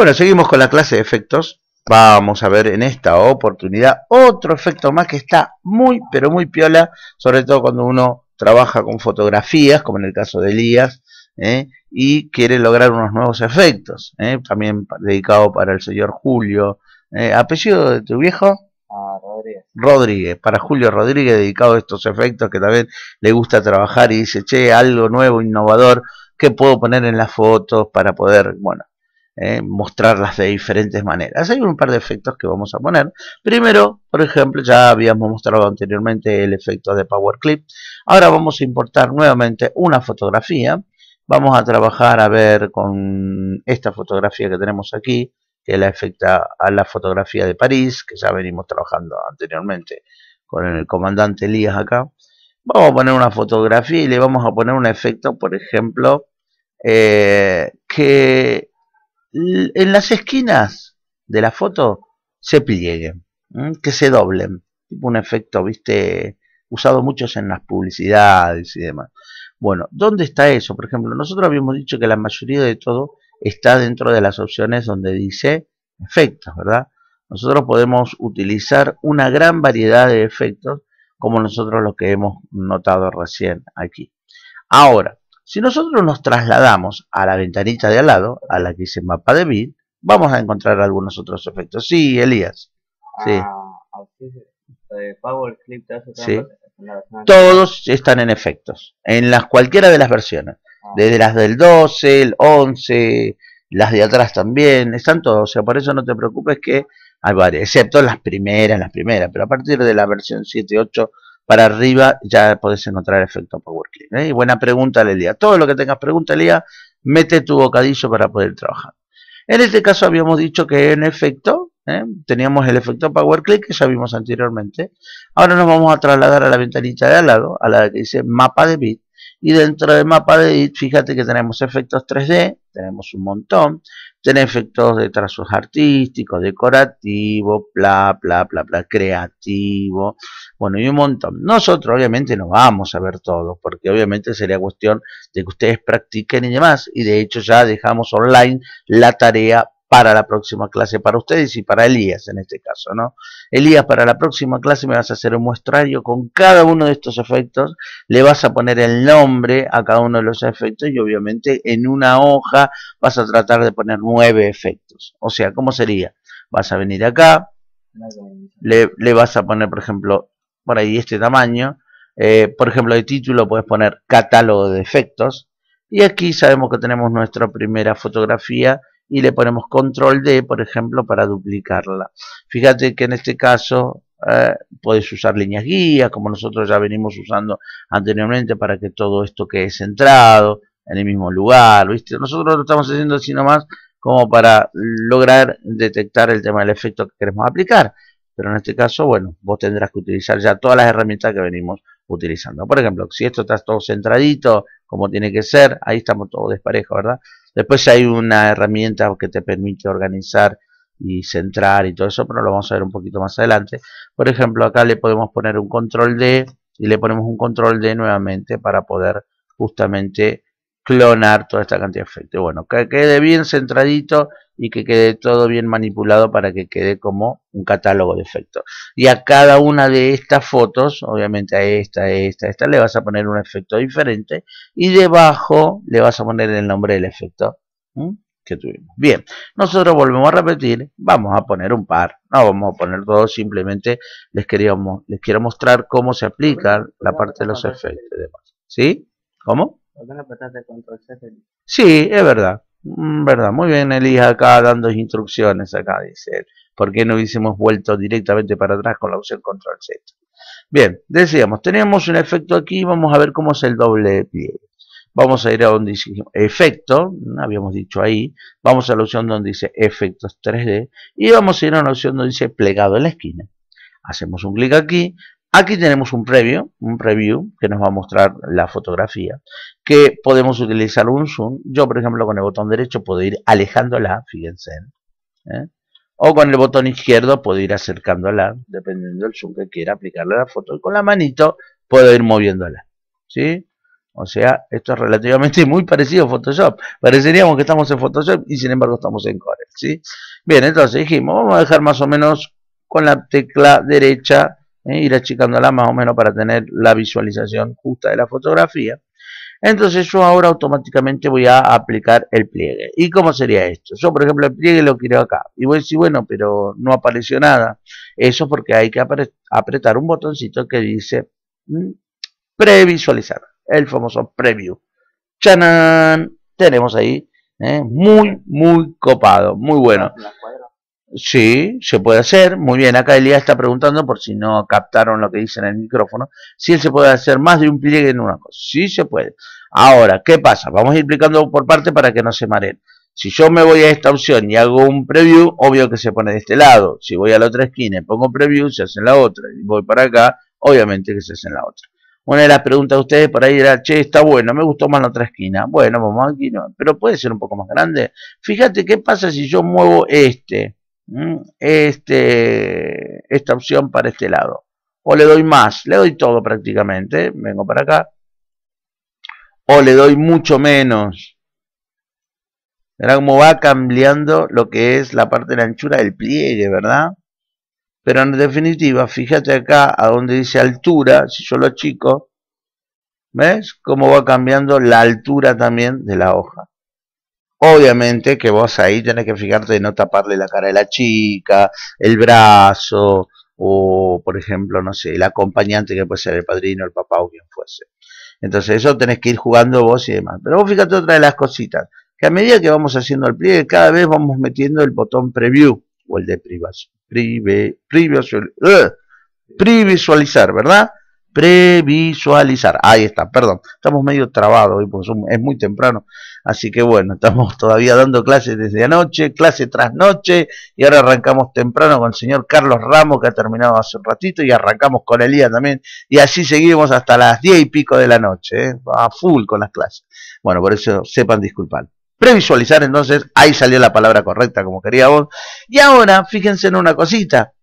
Bueno, seguimos con la clase de efectos. Vamos a ver en esta oportunidad otro efecto más que está muy, pero muy piola, sobre todo cuando uno trabaja con fotografías, como en el caso de Elías, ¿eh? y quiere lograr unos nuevos efectos. ¿eh? También dedicado para el señor Julio. Eh, ¿Apellido de tu viejo? Ah, Rodríguez. Rodríguez, para Julio Rodríguez, dedicado a estos efectos que también le gusta trabajar y dice, che, algo nuevo, innovador, que puedo poner en las fotos para poder, bueno, ¿eh? mostrarlas de diferentes maneras. Hay un par de efectos que vamos a poner. Primero, por ejemplo, ya habíamos mostrado anteriormente el efecto de Power Clip. Ahora vamos a importar nuevamente una fotografía. Vamos a trabajar a ver con esta fotografía que tenemos aquí, que la afecta a la fotografía de París, que ya venimos trabajando anteriormente con el comandante Elías acá. Vamos a poner una fotografía y le vamos a poner un efecto, por ejemplo, eh, que en las esquinas de la foto se plieguen, que se doblen, tipo un efecto, viste, usado muchos en las publicidades y demás. Bueno, ¿dónde está eso? Por ejemplo, nosotros habíamos dicho que la mayoría de todo está dentro de las opciones donde dice efectos, ¿verdad? Nosotros podemos utilizar una gran variedad de efectos como nosotros los que hemos notado recién aquí. Ahora, si nosotros nos trasladamos a la ventanita de al lado, a la que dice mapa de bit, vamos a encontrar algunos otros efectos. Sí, Elías. Sí. Ah, todos están en efectos, en las cualquiera de las versiones. Ah. Desde las del 12, el 11, las de atrás también, están todos. O sea, por eso no te preocupes que hay varias, excepto las primeras, las primeras. Pero a partir de la versión 7, para arriba ya podés encontrar efecto Power click. ¿eh? Y buena pregunta, Lelia. Todo lo que tengas pregunta, Lelia, mete tu bocadillo para poder trabajar. En este caso habíamos dicho que en efecto ¿eh? teníamos el efecto Power Click que ya vimos anteriormente. Ahora nos vamos a trasladar a la ventanita de al lado, a la que dice mapa de bit. Y dentro del mapa de edit, fíjate que tenemos efectos 3D, tenemos un montón. tiene efectos de trazos artísticos, decorativo, bla, bla, bla, bla, creativo. Bueno, y un montón. Nosotros obviamente no vamos a ver todo, porque obviamente sería cuestión de que ustedes practiquen y demás. Y de hecho ya dejamos online la tarea para la próxima clase, para ustedes y para Elías en este caso, ¿no? Elías, para la próxima clase me vas a hacer un muestrario con cada uno de estos efectos, le vas a poner el nombre a cada uno de los efectos y obviamente en una hoja vas a tratar de poner nueve efectos. O sea, ¿cómo sería? Vas a venir acá, le, vas a poner, por ejemplo, por ahí este tamaño, eh, por ejemplo, de título puedes poner catálogo de efectos, y aquí sabemos que tenemos nuestra primera fotografía y le ponemos control D, por ejemplo, para duplicarla. Fíjate que en este caso eh, puedes usar líneas guías, como nosotros ya venimos usando anteriormente para que todo esto quede centrado en el mismo lugar, ¿viste? Nosotros lo estamos haciendo así nomás como para lograr detectar el tema del efecto que queremos aplicar. Pero en este caso, bueno, vos tendrás que utilizar ya todas las herramientas que venimos utilizando. Por ejemplo, si esto está todo centradito, como tiene que ser, ahí estamos todos desparejos, ¿verdad? Después hay una herramienta que te permite organizar y centrar y todo eso, pero lo vamos a ver un poquito más adelante. Por ejemplo, acá le podemos poner un control D y le ponemos un control D nuevamente para poder justamente clonar toda esta cantidad de efectos. Bueno, que quede bien centradito y que quede todo bien manipulado para que quede como un catálogo de efectos. Y a cada una de estas fotos, obviamente a esta, a esta, a esta, le vas a poner un efecto diferente y debajo le vas a poner el nombre del efecto que tuvimos. Bien, nosotros volvemos a repetir, vamos a poner un par, no vamos a poner todos, simplemente les, queríamos, les quiero mostrar cómo se aplica la parte de los efectos ¿Sí? ¿Cómo? Sí, es verdad. Mm, verdad, muy bien elija acá dando instrucciones acá, dice ¿Por qué no hubiésemos vuelto directamente para atrás con la opción control Z? Bien, decíamos, tenemos un efecto aquí, vamos a ver cómo es el doble de pliegue. Vamos a ir a donde dice efecto, habíamos dicho ahí, vamos a la opción donde dice efectos 3D y vamos a ir a una opción donde dice plegado en la esquina. Hacemos un clic aquí, Aquí tenemos un preview, un preview que nos va a mostrar la fotografía, que podemos utilizar un zoom. Yo, por ejemplo, con el botón derecho puedo ir alejándola, fíjense. ¿eh? O con el botón izquierdo puedo ir acercándola, dependiendo del zoom que quiera aplicarle a la foto. Y con la manito puedo ir moviéndola. ¿Sí? O sea, esto es relativamente muy parecido a Photoshop. Pareceríamos que estamos en Photoshop y sin embargo estamos en Corel, ¿sí? Bien, entonces dijimos, vamos a dejar más o menos con la tecla derecha ¿eh? ir achicándola más o menos para tener la visualización justa de la fotografía. Entonces yo ahora automáticamente voy a aplicar el pliegue. ¿Y cómo sería esto? Yo, por ejemplo, el pliegue lo quiero acá. Y voy a decir, bueno, pero no apareció nada. Eso porque hay que apretar un botoncito que dice previsualizar. El famoso preview. Chanan, Tenemos ahí. ¿eh? Muy, muy copado. Muy bueno. Sí, se puede hacer. Muy bien, acá Elías está preguntando por si no captaron lo que dice en el micrófono. Si él se puede hacer más de un pliegue en una cosa. Sí se puede. Ahora, ¿qué pasa? Vamos a ir explicando por parte para que no se mareen. Si yo me voy a esta opción y hago un preview, obvio que se pone de este lado. Si voy a la otra esquina y pongo preview, se hace en la otra. Y voy para acá, obviamente que se hace en la otra. Una de las preguntas de ustedes por ahí era, che, está bueno, me gustó más la otra esquina. Bueno, vamos aquí, pero puede ser un poco más grande. Fíjate qué pasa si yo muevo este este, esta opción para este lado. O le doy más, le doy todo prácticamente, vengo para acá. O le doy mucho menos. Verá cómo va cambiando lo que es la parte de la anchura del pliegue, ¿verdad? Pero en definitiva, fíjate acá a donde dice altura, si yo lo achico, ¿ves? Cómo va cambiando la altura también de la hoja. Obviamente que vos ahí tenés que fijarte de no taparle la cara de la chica, el brazo, o por ejemplo, no sé, el acompañante que puede ser el padrino, el papá o quien fuese. Entonces eso tenés que ir jugando vos y demás. Pero vos fíjate otra de las cositas, que a medida que vamos haciendo el pliegue, cada vez vamos metiendo el botón preview o el de privacidad. previsualizar, eh, ¿verdad? previsualizar. Ahí está, perdón, estamos medio trabados hoy porque es muy temprano, así que bueno, estamos todavía dando clases desde anoche, clase tras noche, y ahora arrancamos temprano con el señor Carlos Ramos que ha terminado hace un ratito y arrancamos con Elías también, y así seguimos hasta las diez y pico de la noche, ¿eh? a full con las clases. Bueno, por eso sepan disculpar. Previsualizar entonces, ahí salió la palabra correcta como quería vos. Y ahora, fíjense en una cosita,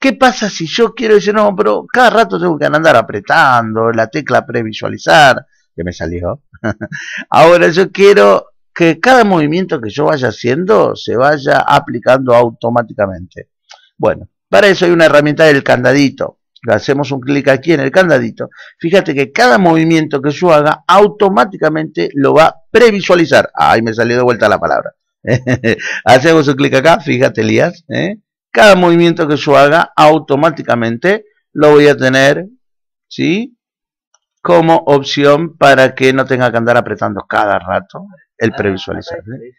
¿Qué pasa si yo quiero decir, no, pero cada rato tengo que andar apretando la tecla previsualizar, que me salió? Ahora yo quiero que cada movimiento que yo vaya haciendo se vaya aplicando automáticamente. Bueno, para eso hay una herramienta del candadito. hacemos un clic aquí en el candadito. Fíjate que cada movimiento que yo haga automáticamente lo va a previsualizar. Ahí me salió de vuelta la palabra. Hacemos un clic acá, fíjate Elías. ¿eh? cada movimiento que yo haga automáticamente lo voy a tener ¿sí? como opción para que no tenga que andar apretando cada rato el ah, previsualizar. ¿eh?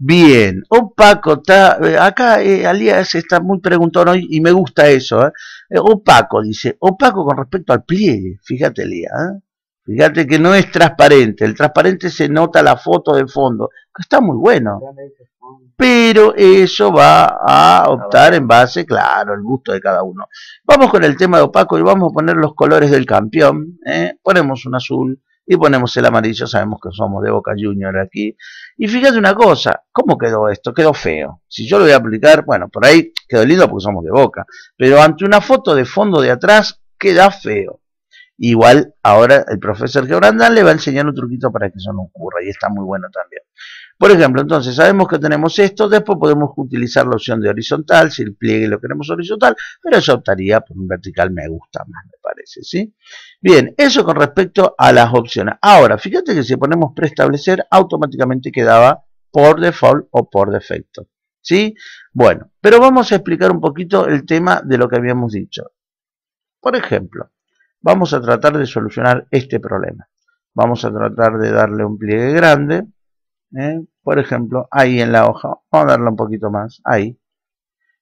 Bien, opaco, está, eh, acá eh, Alías está muy preguntón y me gusta eso. Opaco, dice, opaco con respecto al pliegue, fíjate ¿eh? Fíjate que no es transparente, el transparente se nota la foto de fondo, que está muy bueno. Pero eso va a optar en base, claro, al gusto de cada uno. Vamos con el tema de opaco y vamos a poner los colores del campeón. ¿eh? Ponemos un azul y ponemos el amarillo, sabemos que somos de Boca Junior aquí. Y fíjate una cosa, ¿cómo quedó esto? Quedó feo. Si yo lo voy a aplicar, bueno, por ahí quedó lindo porque somos de Boca. Pero ante una foto de fondo de atrás, queda feo. Igual ahora el profesor Gebranda le va a enseñar un truquito para que eso no ocurra y está muy bueno también. Por ejemplo, entonces sabemos que tenemos esto, después podemos utilizar la opción de horizontal, si el pliegue lo queremos horizontal, pero yo optaría por un vertical, me gusta más, me parece, ¿sí? Bien, eso con respecto a las opciones. Ahora, fíjate que si ponemos preestablecer, automáticamente quedaba por default o por defecto, ¿sí? Bueno, pero vamos a explicar un poquito el tema de lo que habíamos dicho. Por ejemplo, Vamos a tratar de solucionar este problema. Vamos a tratar de darle un pliegue grande. ¿eh? Por ejemplo, ahí en la hoja. Vamos a darle un poquito más. Ahí.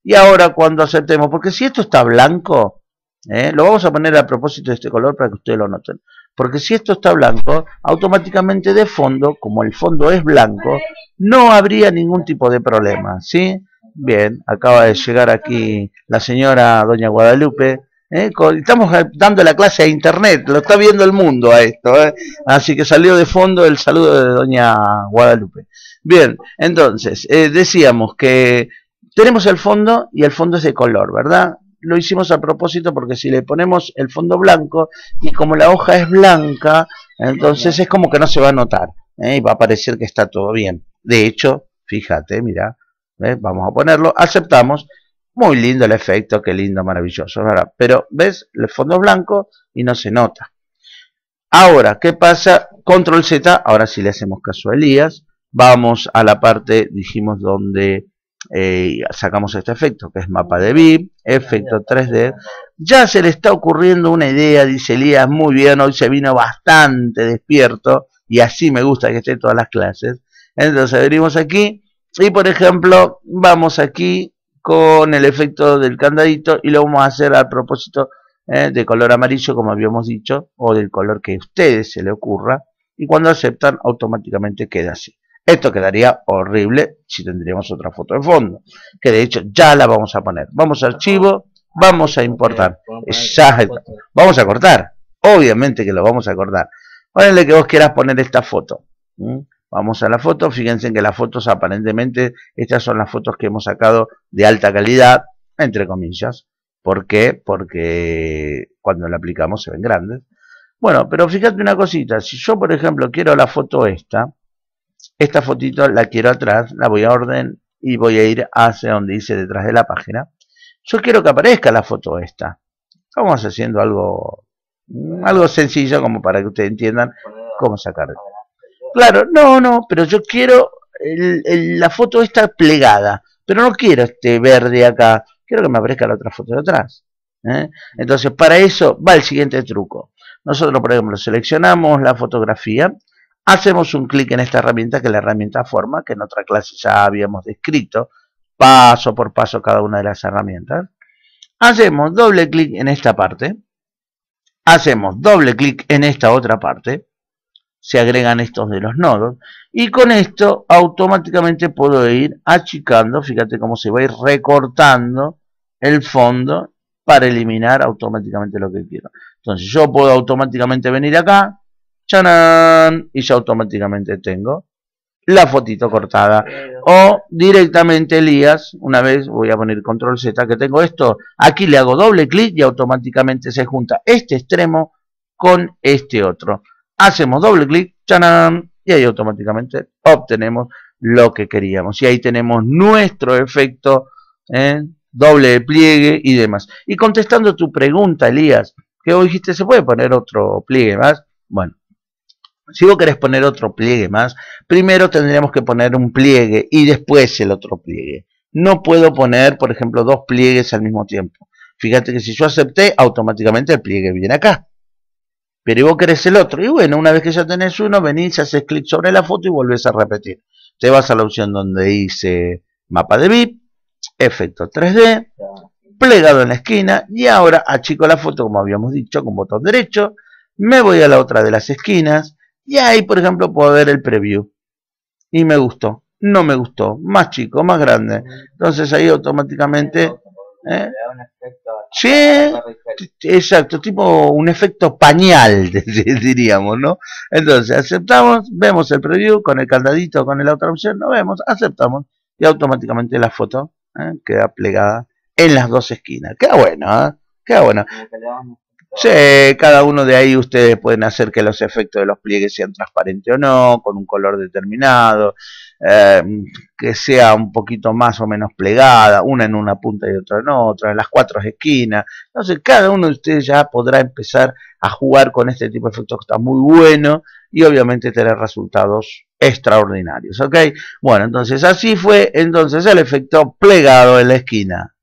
Y ahora cuando aceptemos, porque si esto está blanco, ¿eh? lo vamos a poner a propósito de este color para que ustedes lo noten. Porque si esto está blanco, automáticamente de fondo, como el fondo es blanco, no habría ningún tipo de problema. ¿Sí? Bien, acaba de llegar aquí la señora Doña Guadalupe, ¿eh? Estamos dando la clase a internet, lo está viendo el mundo a esto. ¿eh? Así que salió de fondo el saludo de doña Guadalupe. Bien, entonces, eh, decíamos que tenemos el fondo y el fondo es de color, ¿verdad? Lo hicimos a propósito porque si le ponemos el fondo blanco y como la hoja es blanca, entonces es como que no se va a notar y va a parecer que está todo bien. De hecho, fíjate, mira, vamos a ponerlo, aceptamos muy lindo el efecto, qué lindo, maravilloso, Pero ves el fondo blanco y no se nota. Ahora, ¿qué pasa? Control Z, ahora sí le hacemos caso a Elías. Vamos a la parte, dijimos, donde eh, sacamos este efecto, que es mapa de VIP, efecto 3D. Ya se le está ocurriendo una idea, dice Elías, muy bien, hoy se vino bastante despierto y así me gusta que esté todas las clases. Entonces abrimos aquí y, por ejemplo, vamos aquí con el efecto del candadito y lo vamos a hacer a propósito eh, de color amarillo como habíamos dicho o del color que a ustedes se le ocurra y cuando aceptan automáticamente queda así esto quedaría horrible si tendríamos otra foto de fondo que de hecho ya la vamos a poner vamos a archivo vamos a importar vamos a cortar obviamente que lo vamos a cortar ponle que vos quieras poner esta foto Vamos a la foto, fíjense que las fotos aparentemente, estas son las fotos que hemos sacado de alta calidad, entre comillas. ¿Por qué? Porque cuando la aplicamos se ven grandes. Bueno, pero fíjate una cosita, si yo por ejemplo quiero la foto esta, esta fotito la quiero atrás, la voy a orden y voy a ir hacia donde dice detrás de la página. Yo quiero que aparezca la foto esta. Vamos haciendo algo, algo sencillo como para que ustedes entiendan cómo sacarla Claro, no, no, pero yo quiero la foto esta plegada, pero no quiero este verde acá, quiero que me aparezca la otra foto de atrás. ¿eh? Entonces, para eso va el siguiente truco. Nosotros, por ejemplo, seleccionamos la fotografía, hacemos un clic en esta herramienta, que es la herramienta forma, que en otra clase ya habíamos descrito, paso por paso cada una de las herramientas. Hacemos doble clic en esta parte, hacemos doble clic en esta otra parte, se agregan estos de los nodos y con esto automáticamente puedo ir achicando, fíjate cómo se va a ir recortando el fondo para eliminar automáticamente lo que quiero. Entonces yo puedo automáticamente venir acá, y ya automáticamente tengo la fotito cortada. O directamente Elías, una vez voy a poner control Z que tengo esto, aquí le hago doble clic y automáticamente se junta este extremo con este otro hacemos doble clic, chanan, y ahí automáticamente obtenemos lo que queríamos. Y ahí tenemos nuestro efecto ¿eh? doble pliegue y demás. Y contestando tu pregunta, Elías, que vos dijiste, ¿se puede poner otro pliegue más? Bueno, si vos querés poner otro pliegue más, primero tendríamos que poner un pliegue y después el otro pliegue. No puedo poner, por ejemplo, dos pliegues al mismo tiempo. Fíjate que si yo acepté, automáticamente el pliegue viene acá pero y vos querés el otro. Y bueno, una vez que ya tenés uno, venís, haces clic sobre la foto y volvés a repetir. Te vas a la opción donde dice mapa de VIP, efecto 3D, plegado en la esquina, y ahora achico la foto, como habíamos dicho, con botón derecho, me voy a la otra de las esquinas, y ahí, por ejemplo, puedo ver el preview. Y me gustó, no me gustó, más chico, más grande. Entonces ahí automáticamente... Sí, exacto, tipo un efecto pañal, diríamos, ¿no? Entonces, aceptamos, vemos el preview con el candadito, con la otra opción, no vemos, aceptamos y automáticamente la foto ¿eh? queda plegada en las dos esquinas. Queda bueno, ¿eh? Queda bueno. Sí, cada uno de ahí ustedes pueden hacer que los efectos de los pliegues sean transparentes o no, con un color determinado, eh, que sea un poquito más o menos plegada, una en una punta y otra en otra, en las cuatro esquinas. Entonces, cada uno de ustedes ya podrá empezar a jugar con este tipo de efectos que está muy bueno y obviamente tener resultados extraordinarios, Bueno, entonces así fue entonces el efecto plegado en la esquina.